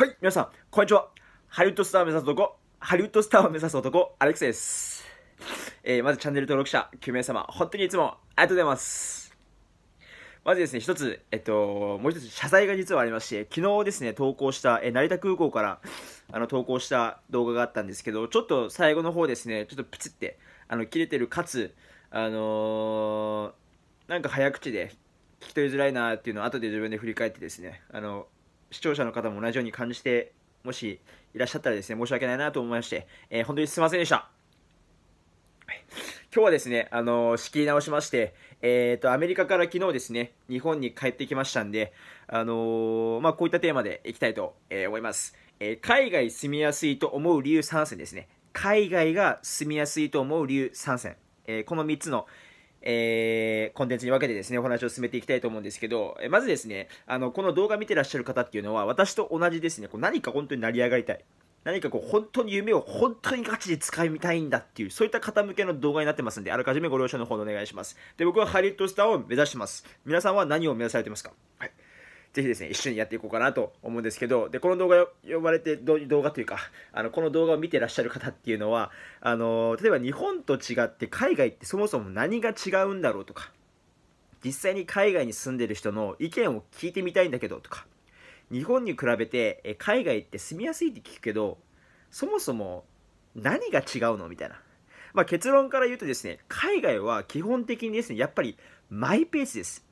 はい、皆さん、こんにちは。ハリウッドスターを目指す男、ハリウッドスターを目指す男、アレックスです。えー、まずチャンネル登録者9名様、本当にいつもありがとうございます。まずですね、一つ、えっと、もう一つ、謝罪が実はありまして、昨日ですね、投稿した、え成田空港からあの投稿した動画があったんですけど、ちょっと最後の方ですね、ちょっとプチって、あの切れてるかつ、あのー、なんか早口で聞き取りづらいなっていうのを後で自分で振り返ってですね、あの視聴者の方も同じように感じて、もしいらっしゃったらですね、申し訳ないなと思いまして、えー、本当にすいませんでした。今日はですね、あのー、仕切り直しまして、えっ、ー、と、アメリカから昨日ですね、日本に帰ってきましたんで、あのー、まあ、こういったテーマでいきたいと、え思います、え海外住みやすいと思う理由3選ですね。海外が住みやすいと思う理由3選。えこの3つの、えー、コンテンツに分けてですね、お話を進めていきたいと思うんですけど、えまずですね、あの、この動画見てらっしゃる方っていうのは、私と同じですね、こう何か本当に成り上がりたい。何かこう、本当に夢を本当にガチで使いたいんだっていう、そういった方向けの動画になってますんで、あらかじめご了承の方でお願いします。で、僕はハリウッドスターを目指してます。皆さんは何を目指されてますかはい。ぜひですね、一緒にやっていこうかなと思うんですけど、で、この動画呼ばれて、動画というか、あの、この動画を見てらっしゃる方っていうのは、あの、例えば日本と違って海外ってそもそも何が違うんだろうとか、実際に海外に住んでる人の意見を聞いてみたいんだけどとか、日本に比べて海外って住みやすいって聞くけど、そもそも何が違うのみたいな。まあ、結論から言うとですね、海外は基本的にですね、やっぱりマイペースです。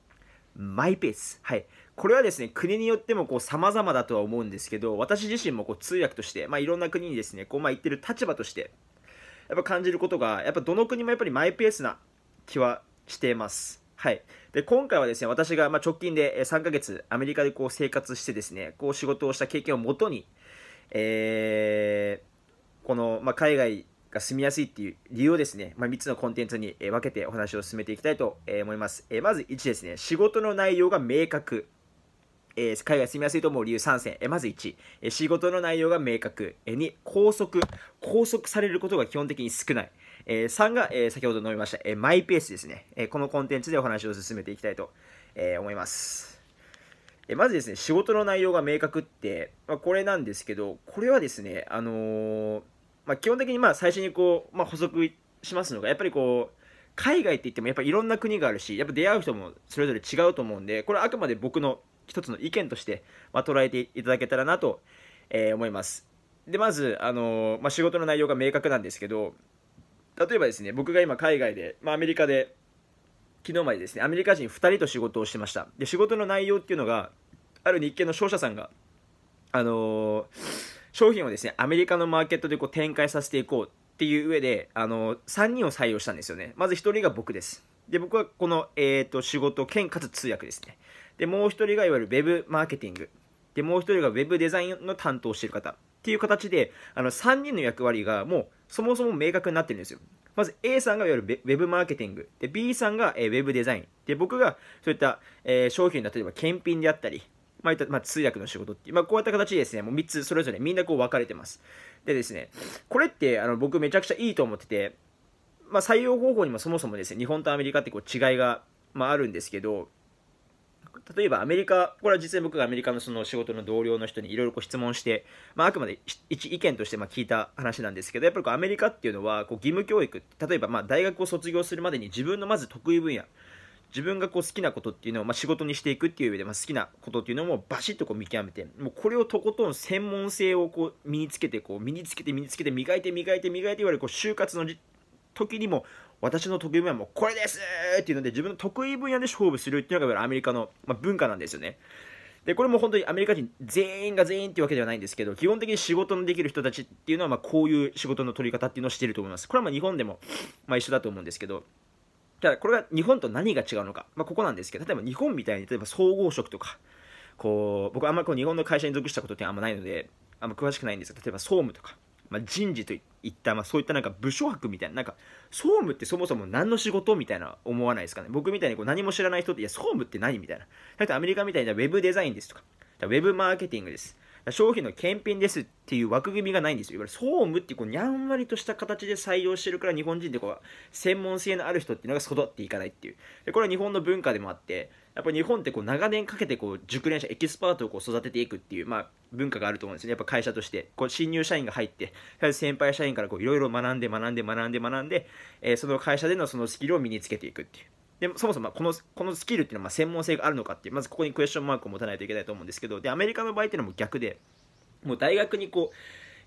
マイペース。はい。これはですね、国によってもこう様々だとは思うんですけど、私自身もこう通訳として、まあ、いろんな国にですね、こうまあ行ってる立場として、やっぱ感じることが、やっぱどの国もやっぱりマイペースな気はしています。はい。で、今回はですね、私がま直近で3ヶ月アメリカでこう生活してですね、こう仕事をした経験をもとに、えー、この、ま海外が住みやすいっていう理由をですね、まあ、3つのコンテンツに分けてお話を進めていきたいと思います。えまず1ですね、仕事の内容が明確。えー、海外住みやすいと思う理由3選、えー、まず1、えー、仕事の内容が明確、えー、2、拘束、拘束されることが基本的に少ない、えー、3が、えー、先ほど述べました、えー、マイペースですね、えー、このコンテンツでお話を進めていきたいと、えー、思います。えまずですね、仕事の内容が明確って、まあ、これなんですけど、これはですね、あのー、まあ、基本的にまあ最初にこう、まあ、補足しますのが、やっぱりこう、海外って言ってもやっぱいろんな国があるしやっぱ出会う人もそれぞれ違うと思うんでこれはあくまで僕の一つの意見として、まあ、捉えていただけたらなと、えー、思います。で、まず、あのまあ、仕事の内容が明確なんですけど、例えばですね、僕が今海外で、まあ、アメリカで、昨日までですね、アメリカ人2人と仕事をしてました。で、仕事の内容っていうのが、ある日系の商社さんが、あのー、商品をですね、アメリカのマーケットでこう展開させていこうっていう上で、あのー、3人を採用したんですよね。まず1人が僕です。で、僕はこの、えっ、ー、と、仕事兼かつ通訳ですね。で、もう一人がいわゆる Web マーケティング。で、もう一人が Web デザインの担当している方。っていう形で、あの、3人の役割がもうそもそも明確になってるんですよ。まず A さんがいわゆる Web マーケティング。で、B さんが Web デザイン。で、僕がそういった、えー、商品だ、例えば検品であったり、まあ、まあ、通訳の仕事っていう、まあ、こういった形でですね、もう3つそれぞれみんなこう分かれてます。でですね、これってあの僕めちゃくちゃいいと思ってて、まあ、採用方法にもそもそもですね、日本とアメリカってこう違いが、まあ、あるんですけど、例えばアメリカ、これは実際僕がアメリカのその仕事の同僚の人にいろいろ質問して、まあ、あくまで一意見としてま聞いた話なんですけど、やっぱりこうアメリカっていうのはこう義務教育、例えばま大学を卒業するまでに自分のまず得意分野、自分がこう好きなことっていうのを、ま仕事にしていくっていう上で、ま好きなことっていうのをバシッとこう見極めて、もうこれをとことん専門性をこう身につけて、こう身につけて身につけて磨いて磨いて磨いていわゆるこう就活の時にも私の得意分野もこれですっていうので自分の得意分野で勝負するっていうのがアメリカの、まあ、文化なんですよね。でこれも本当にアメリカ人全員が全員っていうわけではないんですけど基本的に仕事のできる人たちっていうのはまあこういう仕事の取り方っていうのをしていると思いますこれはま日本でもま一緒だと思うんですけどただこれが日本と何が違うのか、まあ、ここなんですけど例えば日本みたいに例えば総合職とかこう僕あんまりこう日本の会社に属したことってあんまないのであんま詳しくないんですど例えば総務とかまあ、人事といった、まあ、そういったなんか部署泊みたいななんか総務ってそもそも何の仕事みたいな思わないですかね僕みたいにこう何も知らない人っていや総務って何みたいなだってアメリカみたいなウェブデザインですとかウェブマーケティングです商品の検品ですっていう枠組みがないんですよ。いわゆる総務ってこうにゃんわりとした形で採用してるから日本人ってこう専門性のある人っていうのが育っていかないっていう。でこれは日本の文化でもあって、やっぱ日本ってこう長年かけてこう熟練者エキスパートをこう育てていくっていう、まあ、文化があると思うんですねやっぱ会社としてこう新入社員が入って先輩社員からいろいろ学んで学んで学んで学んで、えー、その会社でのそのスキルを身につけていくっていう。でそもそもこのこのスキルっていうのはま専門性があるのかっていうまずここにクエスチョンマークを持たないといけないと思うんですけどでアメリカの場合っていうのも逆でもう大学にこう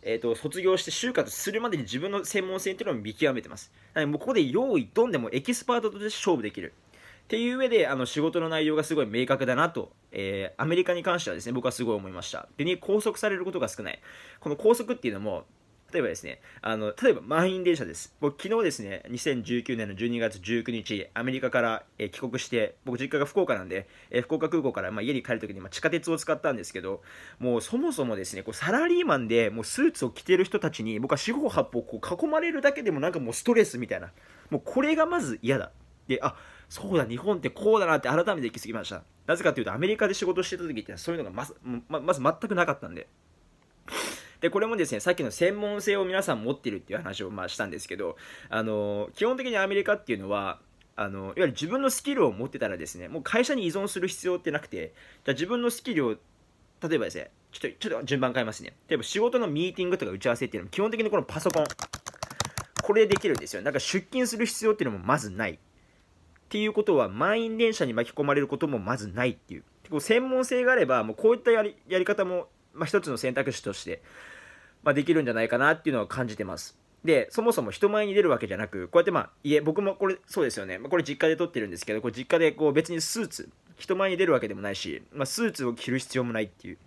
えーと、卒業して就活するまでに自分の専門性っていうのを見極めてます。もうここで用意どんでもエキスパートとして勝負できる。っていう上であの仕事の内容がすごい明確だなと、えー、アメリカに関してはですね僕はすごい思いましたでに拘束されることが少ないこの拘束っていうのも例えばですね、あの例えば満員電車です。僕、昨日ですね、2019年の12月19日、アメリカから、え帰国して、僕、実家が福岡なんで、え福岡空港から、まあ、家に帰るときに、まあ、地下鉄を使ったんですけど、もうそもそもですね、こうサラリーマンでもうスーツを着てる人たちに、僕は四方八方こう囲まれるだけでも、なんかもうストレスみたいな、もうこれがまず嫌だ。で、あそうだ、日本ってこうだなって改めて行き過ぎました。なぜかというと、アメリカで仕事してた時ってそういうのがまず、ままず全くなかったんで。で、これもですね、さっきの専門性を皆さん持ってるっていう話をまあしたんですけど、あの、基本的にアメリカっていうのは、あのいわゆる自分のスキルを持ってたらですねもう会社に依存する必要ってなくてじゃ自分のスキルを例えばですねちょっとちょっと順番変えますね例えば仕事のミーティングとか打ち合わせっていうのも基本的にこのパソコンこれでできるんですよなんか出勤する必要っていうのもまずないていうことは満員電車に巻き込まれることもまずないっていう専門性があればもうこういったやりやり方も、まあ、一つの選択肢として、まあ、できるんじゃないかなっていうのは感じてますでそもそも人前に出るわけじゃなくこうやってまあ家僕もこれそうですよね、まあ、これ実家で撮ってるんですけどこれ実家でこう別にスーツ人前に出るわけでもないし、まあ、スーツを着る必要もないっていう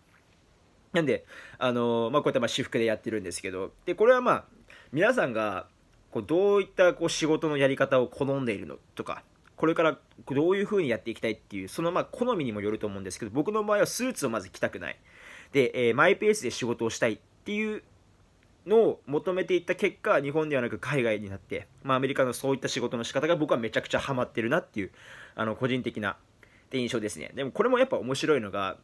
なんで、あのー、まあ、こうやってまあ私服でやってるんですけどでこれはまあ皆さんがこうどういったこう仕事のやり方を好んでいるのとかこれからどういう風にやっていきたいっていう、そのまあ好みにもよると思うんですけど、僕の場合はスーツをまず着たくない。で、えー、マイペースで仕事をしたいっていうのを求めていった結果、日本ではなく海外になって、まあアメリカのそういった仕事の仕方が僕はめちゃくちゃハマってるなっていう、あの個人的な印象ですね。でもこれもやっぱ面白いのが、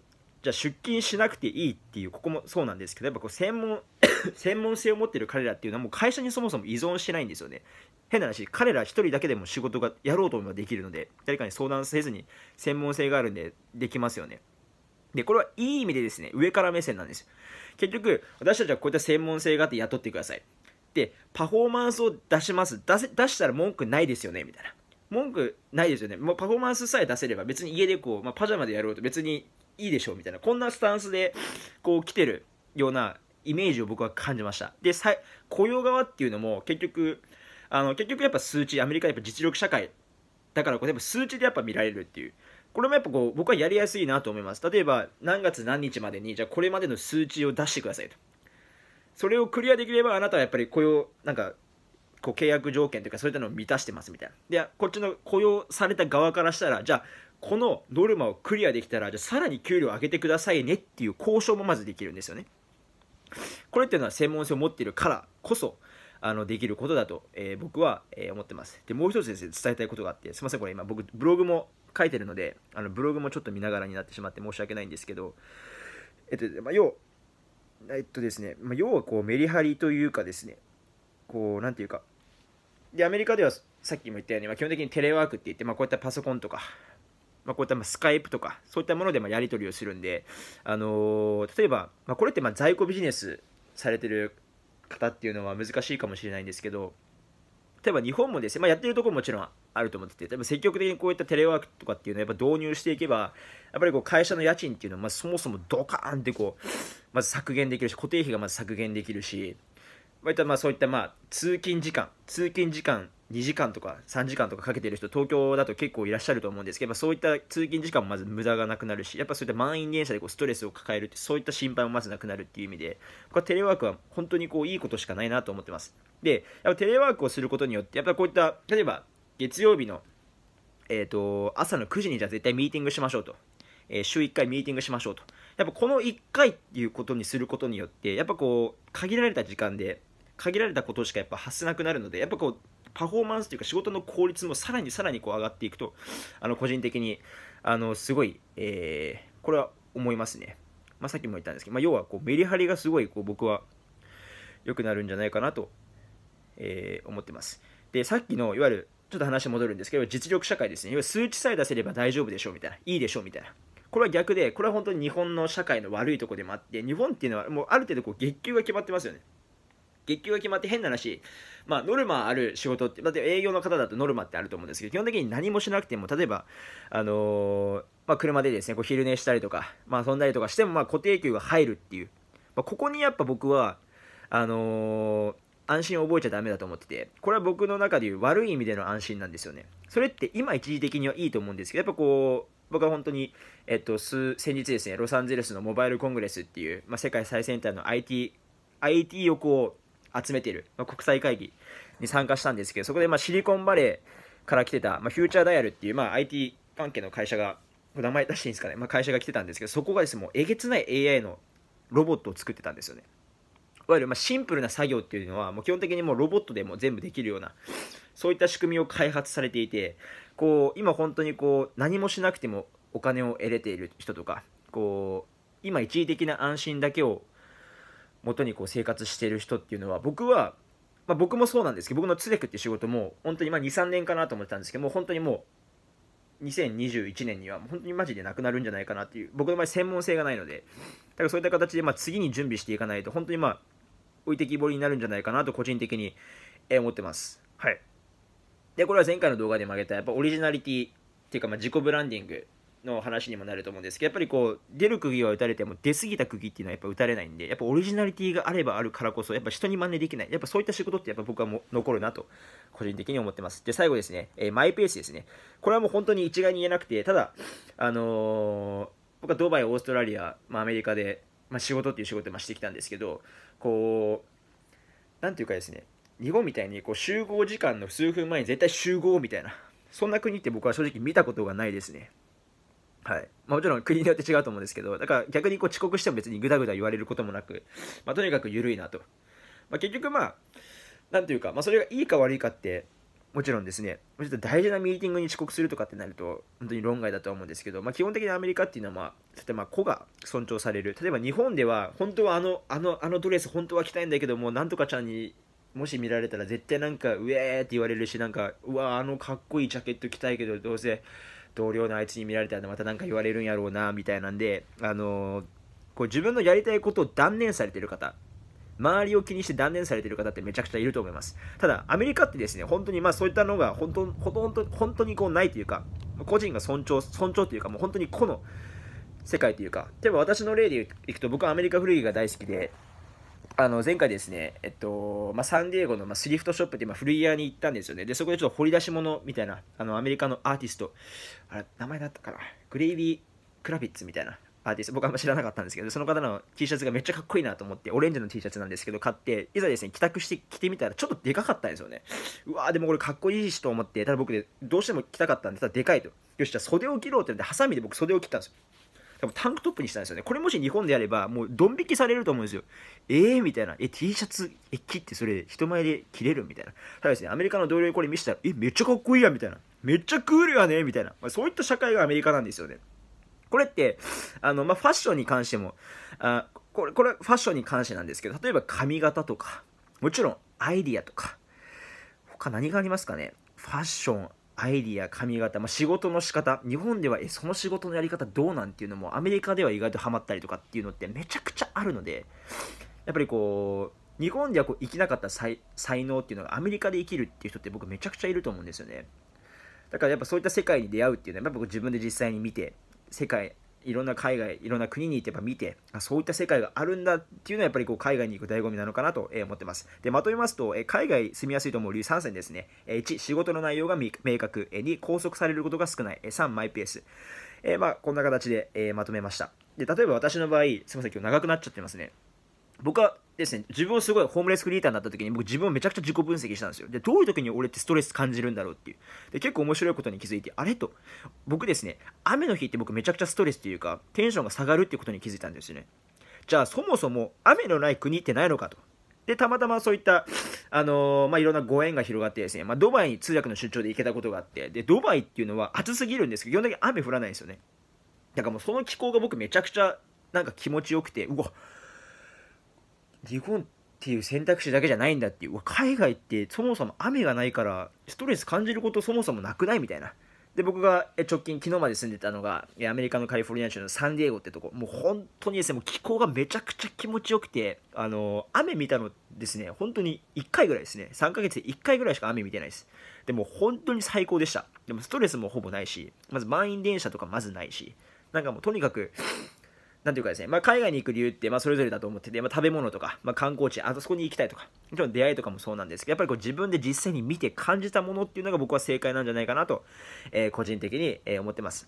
じゃあ出勤しなくていいっていうここもそうなんですけどやっぱこう専門 専門性を持ってる彼らっていうのはもう会社にそもそも依存してないんですよね変な話彼ら1人だけでも仕事がやろうと思えばできるので誰かに相談せずに専門性があるんでできますよねでこれはいい意味でですね上から目線なんです結局私たちはこういった専門性があって雇ってくださいでパフォーマンスを出します出せ出したら文句ないですよねみたいな文句ないですよね、もうパフォーマンスさえ出せれば別に家でこう、まあ、パジャマでやろうと別にいいでしょうみたいなこんなスタンスでこう来てるようなイメージを僕は感じましたで雇用側っていうのも結局あの結局やっぱ数値アメリカやっぱ実力社会だからこれやっぱ数値でやっぱ見られるっていうこれもやっぱこう僕はやりやすいなと思います例えば何月何日までにじゃあこれまでの数値を出してくださいとそれをクリアできればあなたはやっぱり雇用なんかこう契約条件というかそういったのを満たしてますみたいなでこっちの雇用された側からしたらじゃあこのノルマをクリアできたらじゃあさらに給料を上げてくださいねっていう交渉もまずできるんですよねこれっていうのは専門性を持っているからこそあのできることだと、えー、僕は、えー、思ってますでもう一つです、ね、伝えたいことがあってすいませんこれ今僕ブログも書いてるのであのブログもちょっと見ながらになってしまって申し訳ないんですけどえっと、まあ、要えっとですね、まあ、要はこうメリハリというかですねこう何ていうかでアメリカではさっきも言ったように、まあ、基本的にテレワークって言って、まあ、こういったパソコンとか、まあ、こういったまあスカイプとか、そういったものでまやり取りをするんで、あのー、例えば、まあ、これってま在庫ビジネスされてる方っていうのは難しいかもしれないんですけど、例えば日本もですね、まあ、やってるところももちろんあると思ってて、積極的にこういったテレワークとかっていうのをやっぱ導入していけば、やっぱりこう会社の家賃っていうのはまそもそもドカーンってこう、まず削減できるし、固定費がまず削減できるし、割とまあそういったまあ通勤時間通勤時間2時間とか3時間とかかけてる人東京だと結構いらっしゃると思うんですけどそういった通勤時間もまず無駄がなくなるしやっぱそういった満員電車でこうストレスを抱えるってそういった心配もまずなくなるっていう意味で僕はテレワークは本当にこういいことしかないなと思ってますでやっぱテレワークをすることによってやっぱこういった例えば月曜日の、えーと、と朝の9時にじゃあ絶対ミーティングしましょうと、えー、週1回ミーティングしましょうとやっぱこの1回っていうことにすることによってやっぱこう限られた時間で限られたことしかやっぱ発せなくなるのでやっぱこうパフォーマンスというか仕事の効率もさらにさらにこう上がっていくとあの個人的にあのすごい、えー、これは思いますね、まあ、さっきも言ったんですけど、まあ、要はこうメリハリがすごいこう僕は良くなるんじゃないかなと、えー、思ってますでさっきのいわゆるちょっと話戻るんですけど実力社会ですね要は数値さえ出せれば大丈夫でしょうみたいないいでしょうみたいなこれは逆でこれは本当に日本の社会の悪いとこでもあって日本っていうのはもうある程度こう月給が決まってますよね月給が決まって変な話、まあ、ノルマある仕事って、だって営業の方だとノルマってあると思うんですけど、基本的に何もしなくても、例えば、あのー、まあ、車でですね、こう昼寝したりとか、まあ、遊んだりとかしても、まあ、固定給が入るっていう、まあ、ここにやっぱ僕は、あのー、安心を覚えちゃダメだと思ってて、これは僕の中でいう悪い意味での安心なんですよね。それって今一時的にはいいと思うんですけど、やっぱこう、僕は本当に、えっと、先日ですね、ロサンゼルスのモバイルコングレスっていう、まあ、世界最先端の IT、IT をこう、集めてる、まあ、国際会議に参加したんですけど、そこでまあシリコンバレーから来てた、まあ、フューチャーダイヤルっていう、まあ、IT 関係の会社が、名前出していいんですかね、まあ、会社が来てたんですけど、そこがですね、もうえげつない AI のロボットを作ってたんですよね。いわゆるまシンプルな作業っていうのはもう基本的にもうロボットでも全部できるようなそういった仕組みを開発されていてこう今本当にこう何もしなくてもお金を得れている人とかこう今一時的な安心だけを元にこう生活してる人っていうのは僕は、まあ、僕もそうなんですけど僕のツレクっていう仕事も本当に23年かなと思ってたんですけどもう本当にもう2021年には本当にマジでなくなるんじゃないかなっていう僕の場合専門性がないのでだからそういった形でまあ次に準備していかないと本当にまあ置いてきぼりになるんじゃないかなと個人的に思ってます。はい、でこれは前回の動画でも挙げたやっぱオリジナリティっていうかま自己ブランディングの話にもなると思うんですけどやっぱりこう出る釘は打たれても出過ぎた釘っていうのはやっぱ打たれないんでやっぱオリジナリティがあればあるからこそやっぱ人に真似できないやっぱそういった仕事ってやっぱ僕はも残るなと個人的に思ってますで最後ですね、えー、マイペースですねこれはもう本当に一概に言えなくてただあのー、僕はドバイオーストラリア、まあ、アメリカで、まあ、仕事っていう仕事ましてきたんですけどこう何ていうかですね日本みたいにこう集合時間の数分前に絶対集合みたいなそんな国って僕は正直見たことがないですねはい。まあ、もちろん国によって違うと思うんですけど、だから逆にこう遅刻しても別にぐだぐだ言われることもなく、まあ、とにかく緩いなと。まあ、結局まあ、なんていうか、まあ、それがいいか悪いかって、もちろんですね、ちょっと大事なミーティングに遅刻するとかってなると、本当に論外だと思うんですけど、まあ、基本的にアメリカっていうのは、まあ、例えば子が尊重される。例えば日本では、本当はあの、あの、あのドレス本当は着たいんだけども、なんとかちゃんにもし見られたら絶対なんか、うえーって言われるし、なんか、うわあのかっこいいジャケット着たいけど、どうせ同僚のあいつに見られたらまたなんか言われるんやろうな、みたいなんで、あのー、こう自分のやりたいことを断念されてる方、周りを気にして断念されてる方ってめちゃくちゃいると思います。ただ、アメリカってですね、本当にまあそういったのが本当、ほとんど、本当にこうないというか、個人が尊重、尊重というか、もう本当に個の世界というか、例えば私の例でいくと、僕はアメリカ古着が大好きで、あの前回ですね、えっとまあ、サンディエゴの、まスリフトショップで、まあ、古着屋に行ったんですよね。で、そこでちょっと掘り出し物みたいな、あのアメリカのアーティスト、あれ、名前だったかな、グレイビー・クラビッツみたいなアーティスト、僕あんま知らなかったんですけど、その方の T シャツがめっちゃかっこいいなと思って、オレンジの T シャツなんですけど、買って、いざですね、帰宅して着てみたら、ちょっとでかかったんですよね。うわー、でもこれかっこいいしと思って、ただ僕で、どうしても着たかったんで、ただでかいと。よし、じゃあ袖を切ろうって言って、ハサミで僕袖を切ったんですよ。多分タンクトップにしたんですよね。これもし日本でやれば、もうドン引きされると思うんですよ。ええー、みたいな。え、T シャツ、え、切ってそれ人前で切れるみたいな。ただですね、アメリカの同僚にこれ見せたら、え、めっちゃかっこいいやみたいな。めっちゃクールやねみたいな。まあ、そういった社会がアメリカなんですよね。これって、あの、まあ、ファッションに関しても、あこれ、これファッションに関してなんですけど、例えば髪型とか、もちろんアイディアとか、他何がありますかねファッション、アイディア、髪型、まあ、仕事の仕方、日本では、え、その仕事のやり方どうなんていうのも、アメリカでは意外とハマったりとかっていうのってめちゃくちゃあるので、やっぱりこう、日本ではこう生きなかった才能っていうのがアメリカで生きるっていう人って僕めちゃくちゃいると思うんですよね。だからやっぱそういった世界に出会うっていうのは、やっぱ自分で実際に見て、世界、いろんな海外いろんな国に行ってやっぱ見てそういった世界があるんだっていうのはやっぱりこう海外に行く醍醐味なのかなと思ってますでまとめますと海外住みやすいと思う理由3選ですね1仕事の内容が明確2拘束されることが少ない3マイペースえまあこんな形で、えまとめましたで例えば私の場合すいません今日長くなっちゃってますね僕はですね、自分をすごいホームレスクリエイターになった時に僕自分をめちゃくちゃ自己分析したんですよ。で、どういう時に俺ってストレス感じるんだろうっていう。で、結構面白いことに気づいて、あれと、僕ですね、雨の日って僕めちゃくちゃストレスっていうか、テンションが下がるっていうことに気づいたんですよね。じゃあそもそも雨のない国ってないのかと。で、たまたまそういった、あのー、まあ、いろんなご縁が広がってですね、まあ、ドバイに通訳の出張で行けたことがあって、で、ドバイっていうのは暑すぎるんですけど、基本的に雨降らないんですよね。だからもうその気候が僕めちゃくちゃなんか気持ちよくて、うわ、日本っていう選択肢だけじゃないんだっていう海外ってそもそも雨がないからストレス感じることそもそもなくないみたいなで僕が直近昨日まで住んでたのがアメリカのカリフォルニア州のサンディエゴってとこもう本当にですねもう気候がめちゃくちゃ気持ちよくてあの雨見たのですね本当に1回ぐらいですね3ヶ月で1回ぐらいしか雨見てないですでも本当に最高でしたでもストレスもほぼないしまず満員電車とかまずないしなんかもうとにかくなんていうかですね、まあ、海外に行く理由って、まあ、それぞれだと思ってて、まあ、食べ物とか、まあ、観光地、あそこに行きたいとか、もちろん出会いとかもそうなんですけど、やっぱりこう自分で実際に見て感じたものっていうのが僕は正解なんじゃないかなと、えー、個人的に、え思ってます。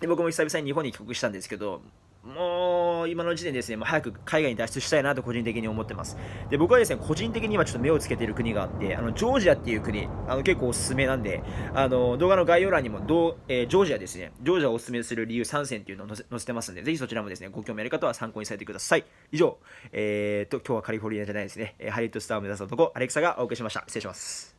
で僕も久々に日本に帰国したんですけど、もう今の時点ですね、もう早く海外に脱出したいなと個人的に思ってます。で、僕はですね、個人的に今ちょっと目をつけている国があって、あの、ジョージアっていう国、あの、結構おすすめなんで、あの、動画の概要欄にも、どう、えー、ジョージアですね、ジョージアをおすすめする理由3選っていうのを載せてますんで、ぜひそちらもですね、ご興味ある方は参考にされてください。以上、えーと、今日はカリフォルニアじゃないですね、ハリウッドスターを目指す男、アレクサがお送りしました。失礼します。